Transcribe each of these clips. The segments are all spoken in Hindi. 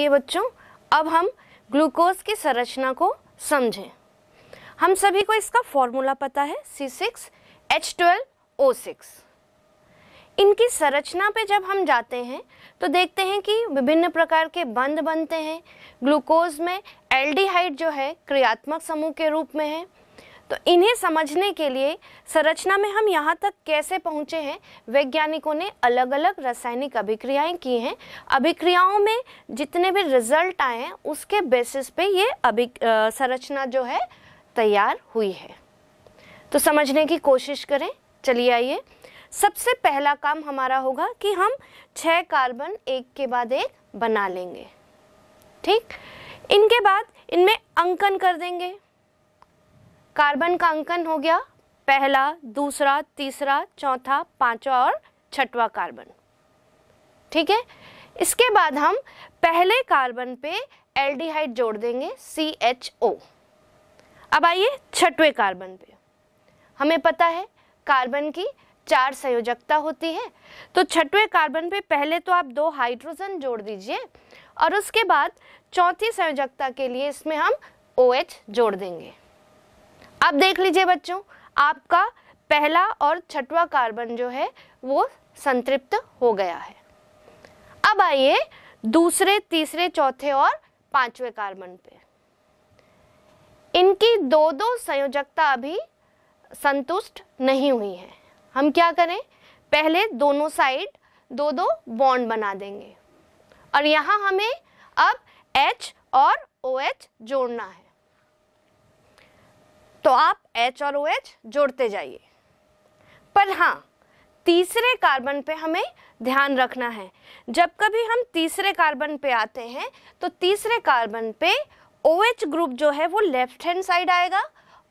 आइए बच्चों अब हम ग्लूकोज की संरचना को समझें हम सभी को इसका फॉर्मूला पता है C six H twelve O six इनकी संरचना पे जब हम जाते हैं तो देखते हैं कि विभिन्न प्रकार के बंद बनते हैं ग्लूकोज में एल्डिहाइड जो है क्रियात्मक समूह के रूप में है तो इन्हें समझने के लिए संरचना में हम यहाँ तक कैसे पहुँचे हैं वैज्ञानिकों ने अलग अलग रासायनिक अभिक्रियाएं की हैं अभिक्रियाओं में जितने भी रिजल्ट आए हैं उसके बेसिस पे ये अभि संरचना जो है तैयार हुई है तो समझने की कोशिश करें चलिए आइए सबसे पहला काम हमारा होगा कि हम छः कार्बन एक के बाद एक बना लेंगे ठीक इनके बाद इनमें अंकन कर देंगे कार्बन का अंकन हो गया पहला दूसरा तीसरा चौथा पांचवा और छठवा कार्बन ठीक है इसके बाद हम पहले कार्बन पे एल्डिहाइड जोड़ देंगे सी एच ओ अब आइए छठवें कार्बन पे हमें पता है कार्बन की चार संयोजकता होती है तो छठवें कार्बन पे पहले तो आप दो हाइड्रोजन जोड़ दीजिए और उसके बाद चौथी संयोजकता के लिए इसमें हम ओ OH जोड़ देंगे अब देख लीजिए बच्चों आपका पहला और छठवा कार्बन जो है वो संतृप्त हो गया है अब आइए दूसरे तीसरे चौथे और पांचवें कार्बन पे इनकी दो दो संयोजकता अभी संतुष्ट नहीं हुई है हम क्या करें पहले दोनों साइड दो दो बॉन्ड बना देंगे और यहाँ हमें अब H और OH जोड़ना है तो आप एच और ओ एच जोड़ते जाइए पर हाँ तीसरे कार्बन पे हमें ध्यान रखना है जब कभी हम तीसरे कार्बन पे आते हैं तो तीसरे कार्बन पे ओ एच ग्रुप जो है वो लेफ्ट हैंड साइड आएगा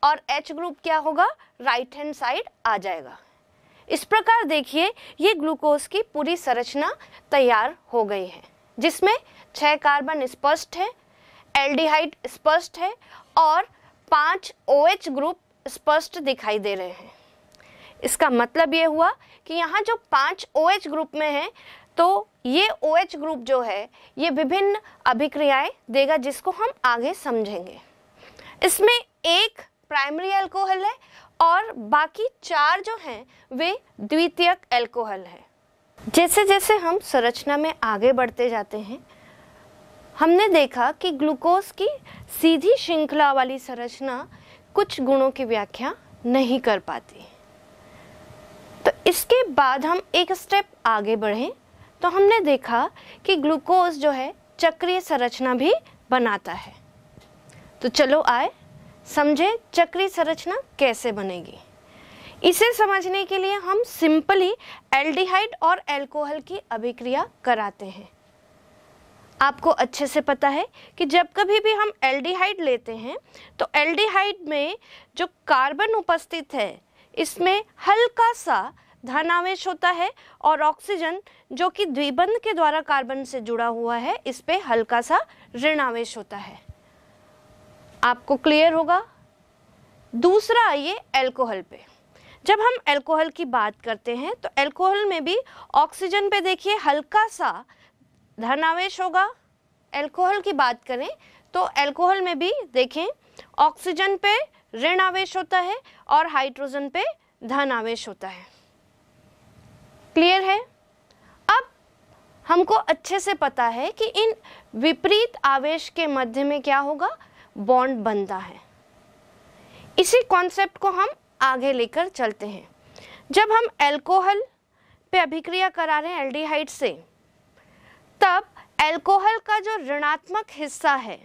और एच ग्रुप क्या होगा राइट हैंड साइड आ जाएगा इस प्रकार देखिए ये ग्लूकोज की पूरी संरचना तैयार हो गई है जिसमें छह कार्बन स्पष्ट है एल्डिहाइड स्पष्ट है और पांच OH ग्रुप स्पष्ट दिखाई दे रहे हैं इसका मतलब ये हुआ कि यहाँ जो पांच OH ग्रुप में है तो ये OH ग्रुप जो है ये विभिन्न अभिक्रियाएं देगा जिसको हम आगे समझेंगे इसमें एक प्राइमरी अल्कोहल है और बाकी चार जो हैं वे द्वितीयक अल्कोहल है जैसे जैसे हम संरचना में आगे बढ़ते जाते हैं हमने देखा कि ग्लूकोज की सीधी श्रृंखला वाली संरचना कुछ गुणों की व्याख्या नहीं कर पाती तो इसके बाद हम एक स्टेप आगे बढ़े तो हमने देखा कि ग्लूकोज जो है चक्रीय संरचना भी बनाता है तो चलो आए समझे चक्रीय संरचना कैसे बनेगी इसे समझने के लिए हम सिंपली एल्डिहाइड और एल्कोहल की अभिक्रिया कराते हैं आपको अच्छे से पता है कि जब कभी भी हम एल्डिहाइड लेते हैं तो एल्डिहाइड में जो कार्बन उपस्थित है इसमें हल्का सा धनावेश होता है और ऑक्सीजन जो कि द्विबंध के द्वारा कार्बन से जुड़ा हुआ है इस पर हल्का सा ऋणावेश होता है आपको क्लियर होगा दूसरा आइए एल्कोहल पे जब हम एल्कोहल की बात करते हैं तो एल्कोहल में भी ऑक्सीजन पे देखिए हल्का सा धन आवेश होगा एल्कोहल की बात करें तो एल्कोहल में भी देखें ऑक्सीजन पे ऋण आवेश होता है और हाइड्रोजन पे धन आवेश होता है क्लियर है अब हमको अच्छे से पता है कि इन विपरीत आवेश के मध्य में क्या होगा बॉन्ड बनता है इसी कॉन्सेप्ट को हम आगे लेकर चलते हैं जब हम एल्कोहल पे अभिक्रिया करा रहे हैं एल्डिहाइड से तब एल्कोहल का जो ऋणात्मक हिस्सा है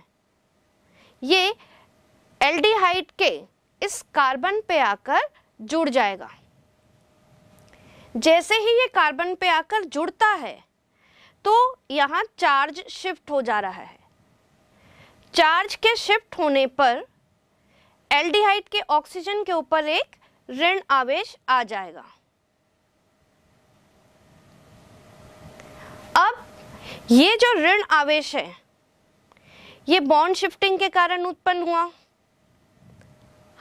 ये एल्डिहाइड के इस कार्बन पे आकर जुड़ जाएगा जैसे ही ये कार्बन पे आकर जुड़ता है तो यहाँ चार्ज शिफ्ट हो जा रहा है चार्ज के शिफ्ट होने पर एल्डिहाइड के ऑक्सीजन के ऊपर एक ऋण आवेश आ जाएगा अब ये जो ऋण आवेश है ये बॉन्ड शिफ्टिंग के कारण उत्पन्न हुआ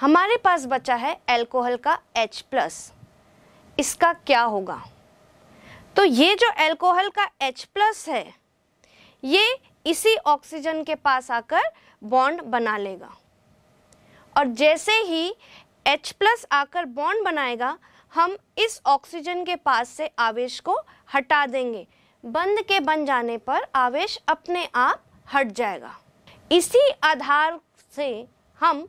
हमारे पास बचा है एल्कोहल का H प्लस इसका क्या होगा तो ये जो एल्कोहल का H प्लस है ये इसी ऑक्सीजन के पास आकर बॉन्ड बना लेगा और जैसे ही H प्लस आकर बॉन्ड बनाएगा हम इस ऑक्सीजन के पास से आवेश को हटा देंगे बंद के बन जाने पर आवेश अपने आप हट जाएगा इसी आधार से हम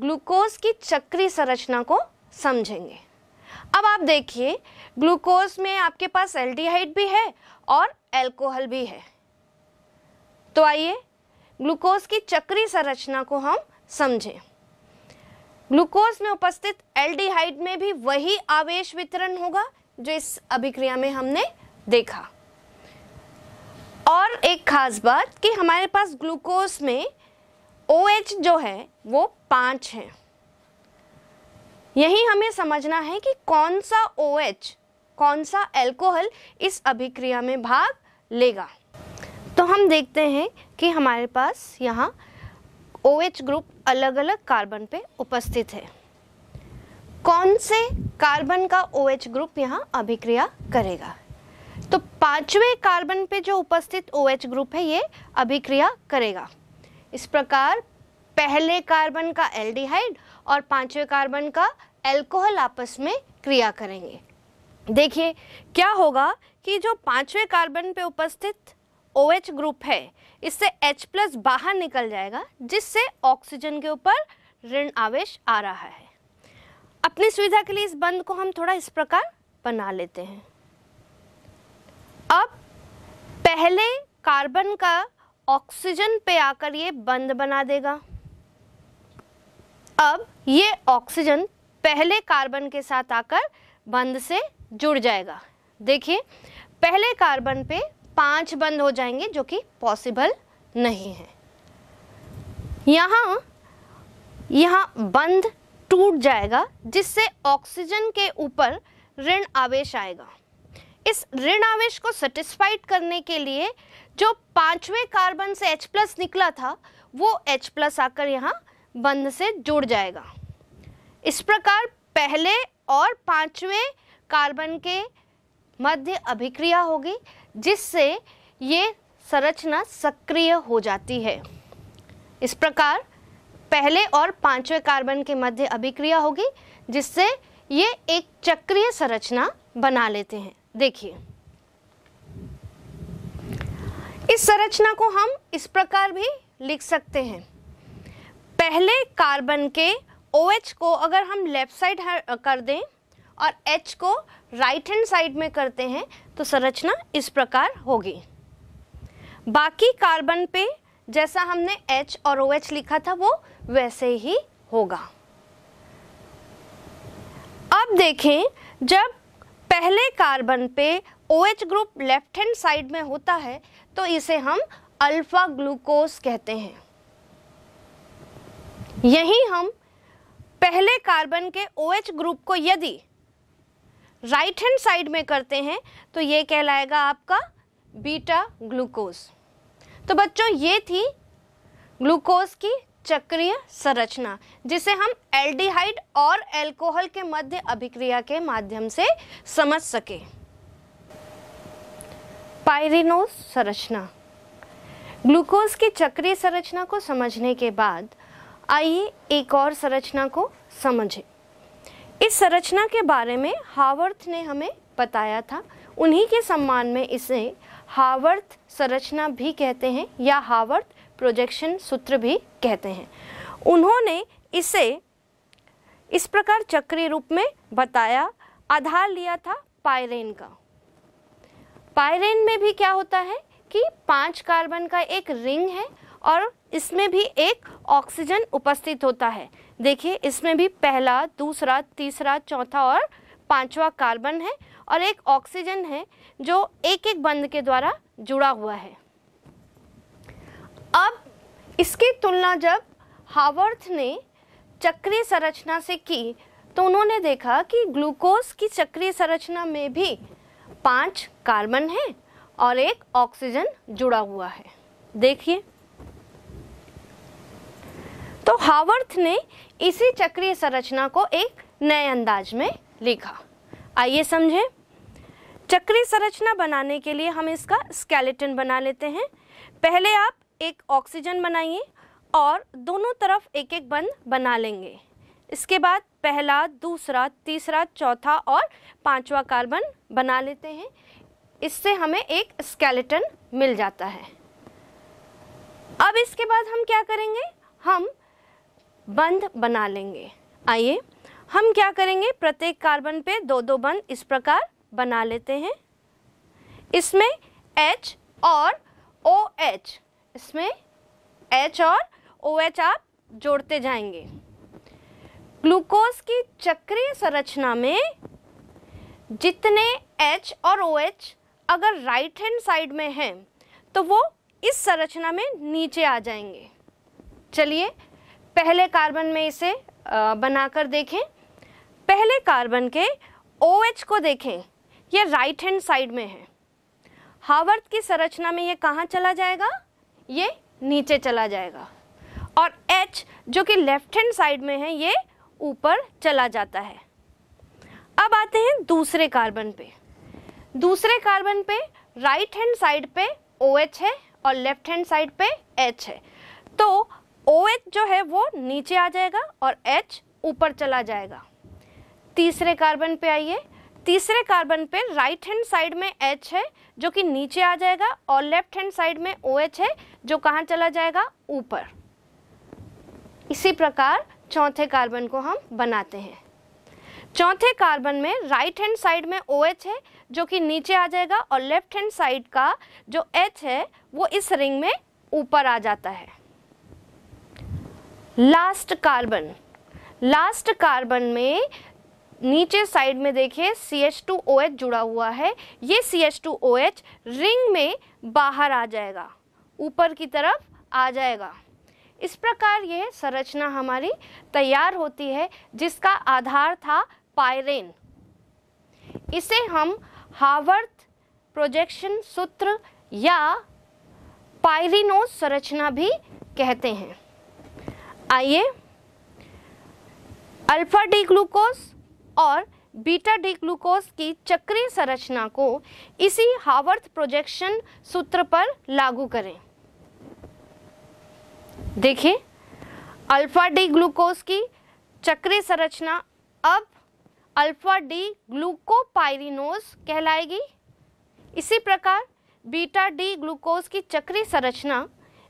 ग्लूकोज की चक्री संरचना को समझेंगे अब आप देखिए ग्लूकोज में आपके पास एल्डिहाइड भी है और एल्कोहल भी है तो आइए ग्लूकोज की चक्री संरचना को हम समझें ग्लूकोज में उपस्थित एल्डिहाइड में भी वही आवेश वितरण होगा जो इस अभिक्रिया में हमने देखा और एक ख़ास बात कि हमारे पास ग्लूकोज में ओ OH जो है वो पाँच है यही हमें समझना है कि कौन सा ओ OH, कौन सा एल्कोहल इस अभिक्रिया में भाग लेगा तो हम देखते हैं कि हमारे पास यहाँ ओ OH ग्रुप अलग अलग कार्बन पे उपस्थित है कौन से कार्बन का ओ OH ग्रुप यहाँ अभिक्रिया करेगा तो पांचवें कार्बन पे जो उपस्थित ओ OH ग्रुप है ये अभिक्रिया करेगा इस प्रकार पहले कार्बन का एल्डिहाइड और पांचवें कार्बन का एल्कोहल आपस में क्रिया करेंगे देखिए क्या होगा कि जो पांचवें कार्बन पे उपस्थित ओ OH ग्रुप है इससे H प्लस बाहर निकल जाएगा जिससे ऑक्सीजन के ऊपर ऋण आवेश आ रहा है अपनी सुविधा के लिए इस बंद को हम थोड़ा इस प्रकार बना लेते हैं अब पहले कार्बन का ऑक्सीजन पे आकर ये बंद बना देगा अब ये ऑक्सीजन पहले कार्बन के साथ आकर बंद से जुड़ जाएगा देखिए पहले कार्बन पे पांच बंद हो जाएंगे जो कि पॉसिबल नहीं है यहां यहां बंद टूट जाएगा जिससे ऑक्सीजन के ऊपर ऋण आवेश आएगा इस ऋण आवेश को सेटिस्फाइड करने के लिए जो पांचवें कार्बन से H प्लस निकला था वो H प्लस आकर यहाँ बंध से जुड़ जाएगा इस प्रकार पहले और पांचवें कार्बन के मध्य अभिक्रिया होगी जिससे ये संरचना सक्रिय हो जाती है इस प्रकार पहले और पांचवें कार्बन के मध्य अभिक्रिया होगी जिससे ये एक चक्रीय संरचना बना लेते हैं देखिए इस संरचना को हम इस प्रकार भी लिख सकते हैं पहले कार्बन के ओ OH को अगर हम लेफ्ट साइड कर दें और H को राइट हैंड साइड में करते हैं तो संरचना इस प्रकार होगी बाकी कार्बन पे जैसा हमने H और OH लिखा था वो वैसे ही होगा अब देखें जब पहले कार्बन पे O OH group left hand side में होता है तो इसे हम अल्फा ग्लूकोज कहते हैं यही हम पहले कार्बन के ओ OH ग्रुप को यदि राइट हैंड साइड में करते हैं तो ये कहलाएगा आपका बीटा ग्लूकोज तो बच्चों ये थी ग्लूकोज की चक्रीय संरचना जिसे हम एल्डिहाइड और एल्कोहल के मध्य अभिक्रिया के माध्यम से समझ सके पायरिनोस संरचना ग्लूकोज की चक्रीय संरचना को समझने के बाद आइए एक और संरचना को समझें इस संरचना के बारे में हावर्थ ने हमें बताया था उन्हीं के सम्मान में इसे हावर्थ संरचना भी कहते हैं या हावर्थ प्रोजेक्शन सूत्र भी कहते हैं उन्होंने इसे इस प्रकार चक्रीय रूप में बताया आधार लिया था पायरेन का पायरेन में भी क्या होता है कि पांच कार्बन का एक रिंग है और इसमें भी एक ऑक्सीजन उपस्थित होता है देखिए इसमें भी पहला दूसरा तीसरा चौथा और पांचवा कार्बन है और एक ऑक्सीजन है जो एक एक बंद के द्वारा जुड़ा हुआ है अब इसकी तुलना जब हावर्थ ने चक्रीय संरचना से की तो उन्होंने देखा कि ग्लूकोज की चक्रीय संरचना में भी पांच कार्बन है और एक ऑक्सीजन जुड़ा हुआ है देखिए तो हावर्थ ने इसी चक्रीय संरचना को एक नए अंदाज में लिखा आइए समझें चक्रीय संरचना बनाने के लिए हम इसका स्केलेटन बना लेते हैं पहले आप एक ऑक्सीजन बनाइए और दोनों तरफ एक एक बंद बना लेंगे इसके बाद पहला दूसरा तीसरा चौथा और पांचवा कार्बन बना लेते हैं इससे हमें एक स्केलेटन मिल जाता है अब इसके बाद हम क्या करेंगे हम बंद बना लेंगे आइए हम क्या करेंगे प्रत्येक कार्बन पे दो दो बंद इस प्रकार बना लेते हैं इसमें H और OH इसमें एच और ओ एच आप जोड़ते जाएंगे ग्लूकोज की चक्रीय संरचना में जितने एच और ओ एच अगर राइट हैंड साइड में हैं तो वो इस संरचना में नीचे आ जाएंगे चलिए पहले कार्बन में इसे बनाकर देखें पहले कार्बन के ओ एच को देखें यह राइट हैंड साइड में है हावर्थ की संरचना में ये कहाँ चला जाएगा ये नीचे चला जाएगा और H जो कि लेफ्ट हैंड साइड में है ये ऊपर चला जाता है अब आते हैं दूसरे कार्बन पे दूसरे कार्बन पे राइट हैंड साइड पे OH है और लेफ्ट हैंड साइड पे H है तो OH जो है वो नीचे आ जाएगा और H ऊपर चला जाएगा तीसरे कार्बन पे आइए तीसरे कार्बन पे राइट हैंड साइड में H है जो कि नीचे आ जाएगा और लेफ्ट हैंड साइड में OH है जो कहाँ चला जाएगा ऊपर इसी प्रकार चौथे कार्बन को हम बनाते हैं चौथे कार्बन में राइट हैंड साइड में ओ OH है जो कि नीचे आ जाएगा और लेफ्ट हैंड साइड का जो एच है वो इस रिंग में ऊपर आ जाता है लास्ट कार्बन लास्ट कार्बन में नीचे साइड में देखिए C H two O H जुड़ा हुआ है ये C H two O H ring में बाहर आ जाएगा ऊपर की तरफ आ जाएगा इस प्रकार यह संरचना हमारी तैयार होती है जिसका आधार था पायरेन इसे हम हावर्थ प्रोजेक्शन सूत्र या पायरिनो संरचना भी कहते हैं आइए अल्फा डी ग्लूकोज और बीटा डी ग्लूकोज की चक्रीय संरचना को इसी हावर्थ प्रोजेक्शन सूत्र पर लागू करें देखिए अल्फा डी ग्लूकोज की चक्रीय संरचना अब अल्फा डी ग्लूकोपाइरिनोज कहलाएगी इसी प्रकार बीटा डी ग्लूकोज की चक्रीय संरचना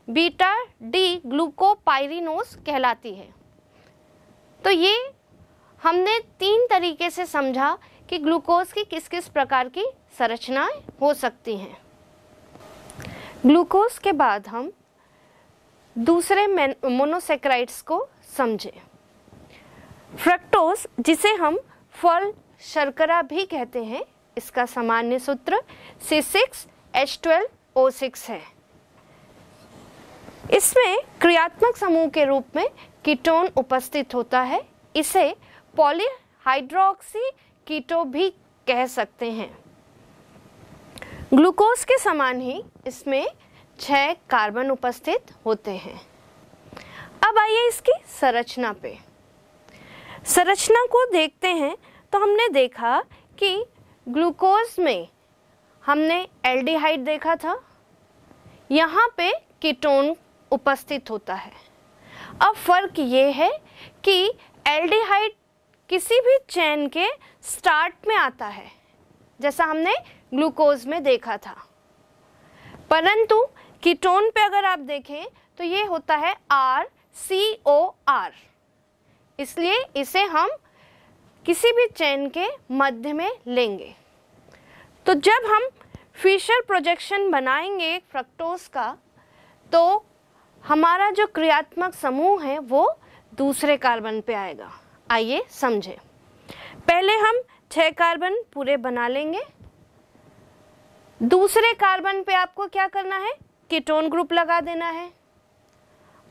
बीटा डी ग्लूकोपाइरिनोज कहलाती है तो ये हमने तीन तरीके से समझा कि ग्लूकोज की किस किस प्रकार की संरचनाएं हो सकती हैं ग्लूकोज के बाद हम दूसरे मोनोसेक्राइड्स को समझें फ्रक्टोज जिसे हम फल शर्करा भी कहते हैं इसका सामान्य सूत्र C6H12O6 है इसमें क्रियात्मक समूह के रूप में कीटोन उपस्थित होता है इसे पॉलीहाइड्रोक्सी कीटो भी कह सकते हैं ग्लूकोज के समान ही इसमें छः कार्बन उपस्थित होते हैं अब आइए इसकी संरचना पे संरचना को देखते हैं तो हमने देखा कि ग्लूकोज में हमने एल्डिहाइड देखा था यहाँ पे कीटोन उपस्थित होता है अब फर्क ये है कि एल्डिहाइड किसी भी चैन के स्टार्ट में आता है जैसा हमने ग्लूकोज में देखा था परंतु कीटोन पे अगर आप देखें तो ये होता है आर सी ओ आर इसलिए इसे हम किसी भी चैन के मध्य में लेंगे तो जब हम फिशर प्रोजेक्शन बनाएंगे फ्रक्टोस का तो हमारा जो क्रियात्मक समूह है वो दूसरे कार्बन पे आएगा आइए समझें पहले हम छह कार्बन पूरे बना लेंगे दूसरे कार्बन पे आपको क्या करना है कीटोन ग्रुप लगा देना है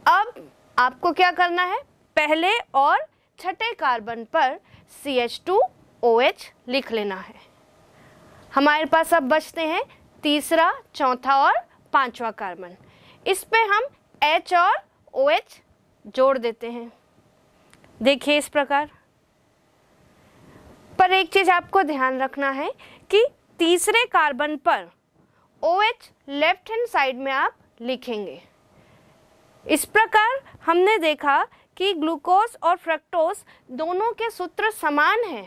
अब आपको क्या करना है पहले और छठे कार्बन पर C H two O H लिख लेना है हमारे पास अब बचते हैं तीसरा चौथा और पांचवा कार्बन इस पे हम एच और ओ एच जोड़ देते हैं देखिए इस प्रकार पर एक चीज़ आपको ध्यान रखना है कि तीसरे कार्बन पर O H left hand side में आप लिखेंगे इस प्रकार हमने देखा कि ग्लूकोज और फ्रक्टोज दोनों के सूत्र समान हैं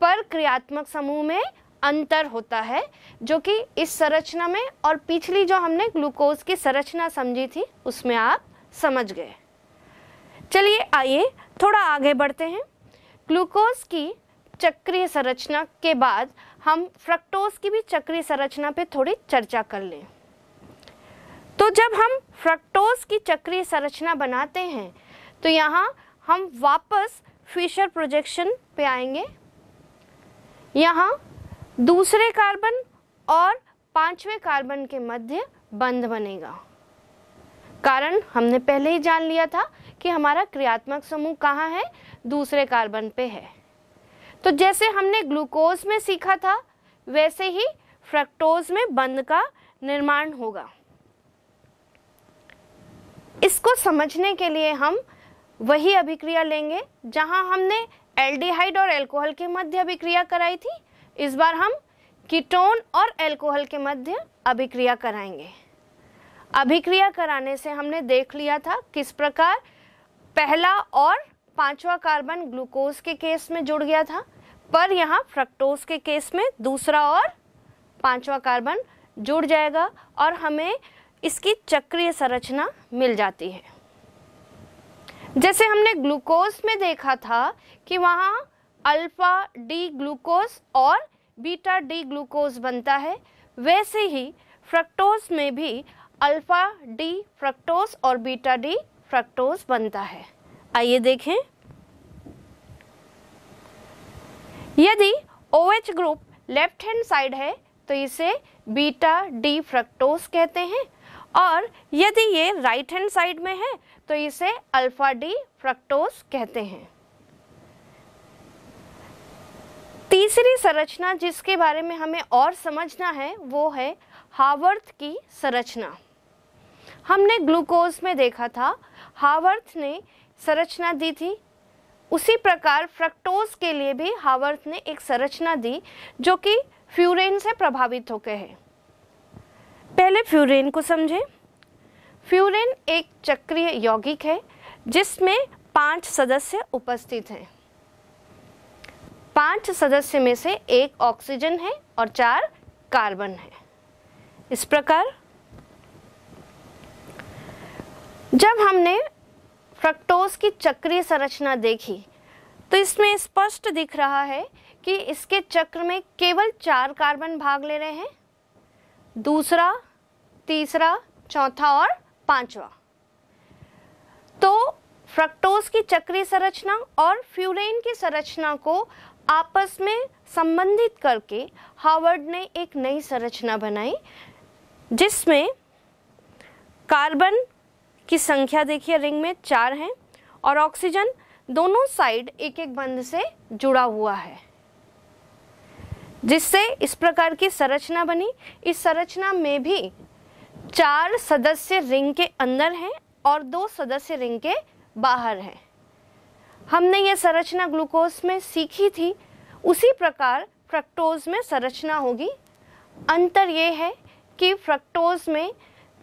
पर क्रियात्मक समूह में अंतर होता है जो कि इस संरचना में और पिछली जो हमने ग्लूकोज की संरचना समझी थी उसमें आप समझ गए चलिए आइए थोड़ा आगे बढ़ते हैं ग्लूकोज की चक्रीय संरचना के बाद हम फ्रक्टोज की भी चक्रीय संरचना पे थोड़ी चर्चा कर लें तो जब हम फ्रक्टोज की चक्रीय संरचना बनाते हैं तो यहाँ हम वापस फिशर प्रोजेक्शन पे आएंगे यहाँ दूसरे कार्बन और पांचवें कार्बन के मध्य बंध बनेगा कारण हमने पहले ही जान लिया था कि हमारा क्रियात्मक समूह कहाँ है दूसरे कार्बन पे है तो जैसे हमने ग्लूकोज में सीखा था वैसे ही फ्रक्टोज में बंद का निर्माण होगा इसको समझने के लिए हम वही अभिक्रिया लेंगे जहां हमने एल्डिहाइड और एल्कोहल के मध्य अभिक्रिया कराई थी इस बार हम कीटोन और एल्कोहल के मध्य अभिक्रिया कराएंगे अभिक्रिया कराने से हमने देख लिया था किस प्रकार पहला और पांचवा कार्बन ग्लूकोज के केस में जुड़ गया था पर यहाँ फ्रक्टोज के केस में दूसरा और पांचवा कार्बन जुड़ जाएगा और हमें इसकी चक्रीय संरचना मिल जाती है जैसे हमने ग्लूकोज में देखा था कि वहाँ अल्फा डी ग्लूकोज और बीटा डी ग्लूकोज बनता है वैसे ही फ्रक्टोज में भी अल्फा डी फ्रक्टोज और बीटा डी फ्रक्टोज बनता है आइए देखें यदि H group left hand side है तो इसे बीटा डी फ्रक्टोस कहते हैं और यदि ये राइट हैंड साइड में है तो इसे अल्फा डी फ्रक्टोस कहते हैं तीसरी संरचना जिसके बारे में हमें और समझना है वो है हावर्थ की संरचना हमने ग्लूकोज में देखा था हावर्थ ने संरचना दी थी उसी प्रकार फ्रक्टोज के लिए भी हावर्थ ने एक संरचना दी जो कि फ्यूरेन से प्रभावित होकर है पहले फ्यूरेन को समझें फ्यूरेन एक चक्रीय यौगिक है जिसमें पांच सदस्य उपस्थित हैं पांच सदस्य में से एक ऑक्सीजन है और चार कार्बन है इस प्रकार जब हमने फ्रक्टोज की चक्रीय संरचना देखी तो इसमें स्पष्ट दिख रहा है कि इसके चक्र में केवल चार कार्बन भाग ले रहे हैं दूसरा तीसरा चौथा और पांचवा तो फ्रक्टोज की चक्रीय संरचना और फ्यूरेन की संरचना को आपस में संबंधित करके हार्वर्ड ने एक नई संरचना बनाई जिसमें कार्बन की संख्या देखिए रिंग में चार हैं और ऑक्सीजन दोनों साइड एक एक बंध से जुड़ा हुआ है जिससे इस प्रकार की संरचना बनी इस संरचना में भी चार सदस्य रिंग के अंदर हैं और दो सदस्य रिंग के बाहर हैं हमने ये संरचना ग्लूकोज में सीखी थी उसी प्रकार फ्रक्टोज में संरचना होगी अंतर ये है कि फ्रक्टोज में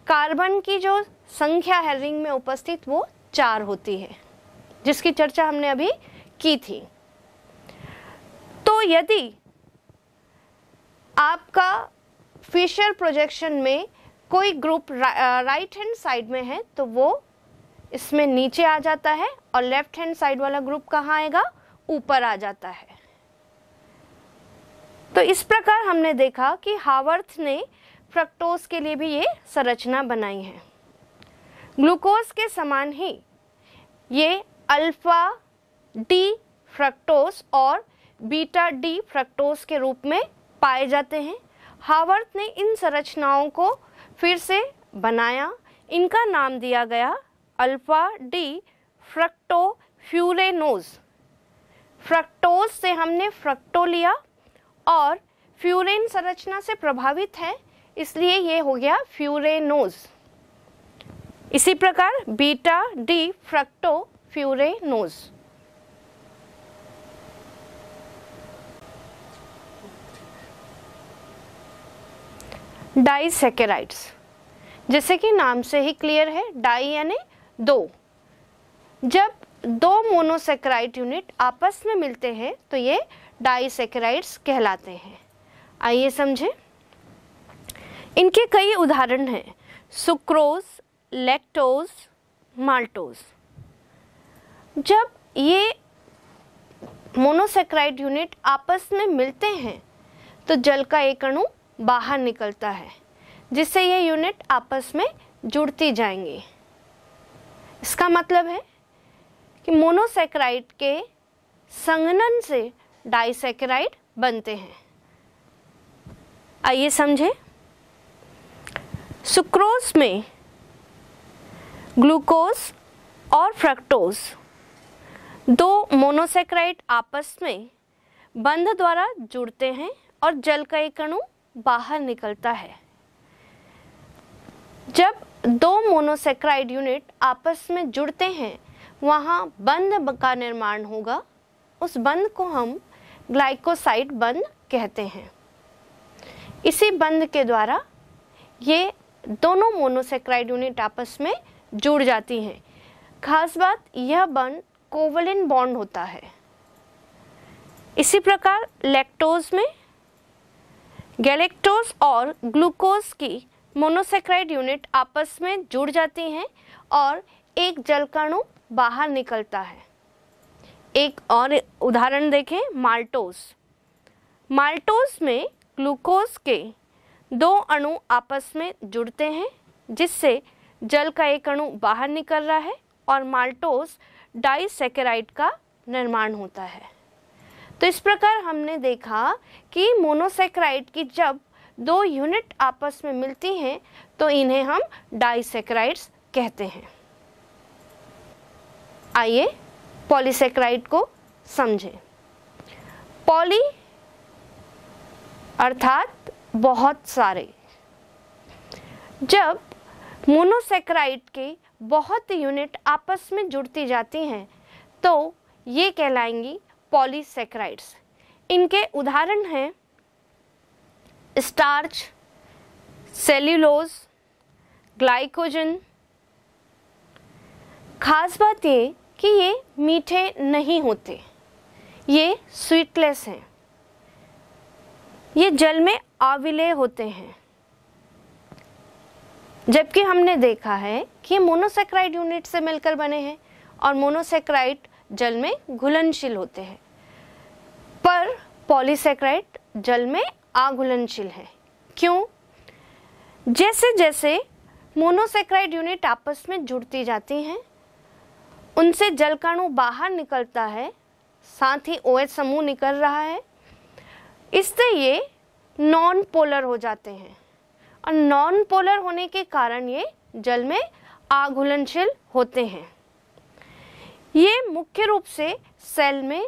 कार्बन की जो संख्या है रिंग में उपस्थित वो चार होती है जिसकी चर्चा हमने अभी की थी तो यदि आपका फिशर प्रोजेक्शन में कोई ग्रुप रा, राइट हैंड साइड में है तो वो इसमें नीचे आ जाता है और लेफ्ट हैंड साइड वाला ग्रुप कहाँ आएगा ऊपर आ जाता है तो इस प्रकार हमने देखा कि हावर्थ ने फ्रक्टोज के लिए भी ये संरचना बनाई है ग्लूकोज के समान ही ये अल्फा डी फ्रक्टोज और बीटा डी फ्रक्टोज के रूप में पाए जाते हैं हावर्थ ने इन संरचनाओं को फिर से बनाया इनका नाम दिया गया alpha D fructofuranose fructose से हमने फ्रक्टो लिया और फ्यूरेन संरचना से प्रभावित है इसलिए ये हो गया फ्यूरेनोज़ इसी प्रकार beta D fructo di disaccharides जैसे कि नाम से ही क्लियर है डाई यानी दो जब दो मोनोसेक्राइड यूनिट आपस में मिलते हैं तो ये डाइसेक्राइड्स कहलाते हैं आइए समझें इनके कई उदाहरण हैं सुक्रोज लेक्टोज माल्टोज जब ये मोनोसेक्राइड यूनिट आपस में मिलते हैं तो जल का एक अणु बाहर निकलता है जिससे ये यूनिट आपस में जुड़ती जाएंगी इसका मतलब है कि मोनोसेक्राइड के संगनन से डाइसेक्राइड बनते हैं आइए समझें सुक्रोज में ग्लूकोज और फ्रक्टोज दो मोनोसेक्राइड आपस में बंध द्वारा जुड़ते हैं और जल का एक अणु बाहर निकलता है जब दो मोनोसेक्राइड यूनिट आपस में जुड़ते हैं वहाँ बंध का निर्माण होगा उस बंध को हम ग्लाइकोसाइड बंध कहते हैं इसी बंध के द्वारा ये दोनों मोनोसेक्राइड यूनिट आपस में जुड़ जाती हैं खास बात यह बन कोवलिन बॉन्ड होता है इसी प्रकार लैक्टोज में गैलेक्टोज और ग्लूकोज की मोनोसेक्राइड यूनिट आपस में जुड़ जाती हैं और एक जलकणु बाहर निकलता है एक और उदाहरण देखें माल्टोज माल्टोज में ग्लूकोज के दो अणु आपस में जुड़ते हैं जिससे जल का एक अणु बाहर निकल रहा है और माल्टोस डाइसेकेराइड का निर्माण होता है तो इस प्रकार हमने देखा कि मोनोसेक्राइड की जब दो यूनिट आपस में मिलती हैं तो इन्हें हम डाइसेक्राइड्स कहते हैं आइए पॉलीसेक्राइड को समझें पॉली अर्थात बहुत सारे जब मोनोसेक्राइड के बहुत यूनिट आपस में जुड़ती जाती हैं तो ये कहलाएंगी पॉलीसेक्राइड्स इनके उदाहरण हैं स्टार्च सेल्यूलोज ग्लाइकोजन खास बात ये कि ये मीठे नहीं होते ये स्वीटलेस हैं ये जल में आविलय होते हैं जबकि हमने देखा है कि ये मोनोसेक्राइड यूनिट से मिलकर बने हैं और मोनोसेक्राइड जल में घुलनशील होते हैं पर पॉलीसेक्राइड जल में आघुलनशील है क्यों जैसे जैसे मोनोसेक्राइड यूनिट आपस में जुड़ती जाती हैं उनसे जलकाणु बाहर निकलता है साथ ही ओ समूह निकल रहा है इससे ये नॉन पोलर हो जाते हैं और नॉन पोलर होने के कारण ये जल में आघुलनशील होते हैं ये मुख्य रूप से सेल में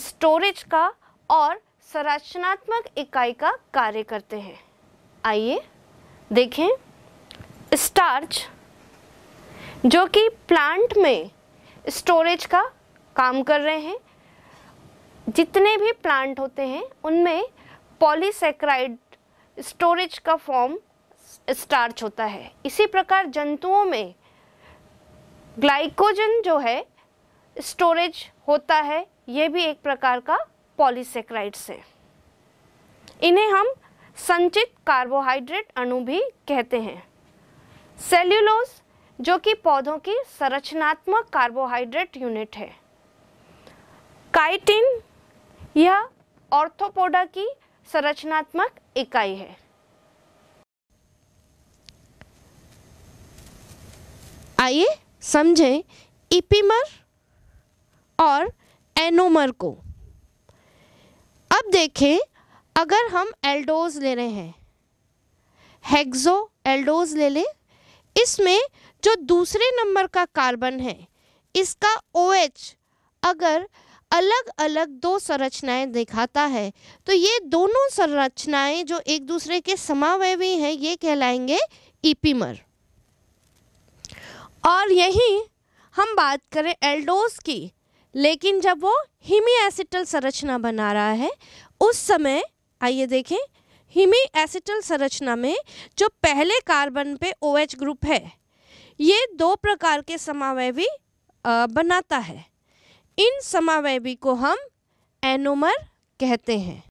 स्टोरेज का और संरचनात्मक इकाई का कार्य करते हैं आइए देखें स्टार्च जो कि प्लांट में स्टोरेज का काम कर रहे हैं जितने भी प्लांट होते हैं उनमें पॉलीसेक्राइड स्टोरेज का फॉर्म स्टार्च होता है इसी प्रकार जंतुओं में ग्लाइकोजन जो है स्टोरेज होता है ये भी एक प्रकार का पॉलीसेक्राइड्स है इन्हें हम संचित कार्बोहाइड्रेट अणु भी कहते हैं सेल्यूलोस जो कि पौधों की संरचनात्मक कार्बोहाइड्रेट यूनिट है काइटिन यह ऑर्थोपोडा की संरचनात्मक इकाई है आइए समझें इपीमर और एनोमर को अब देखें अगर हम एल्डोज ले रहे हैं हेक्सो एल्डोज ले लें इसमें जो दूसरे नंबर का कार्बन है इसका ओ OH अगर अलग अलग दो संरचनाएं दिखाता है तो ये दोनों संरचनाएं जो एक दूसरे के समावयवी हैं ये कहलाएंगे इपीमर और यहीं हम बात करें एल्डोस की लेकिन जब वो हिमी एसिटल संरचना बना रहा है उस समय आइए देखें हिमी एसिटल संरचना में जो पहले कार्बन पे ओ OH ग्रुप है ये दो प्रकार के समावयवी बनाता है इन समावयवी को हम एनोमर कहते हैं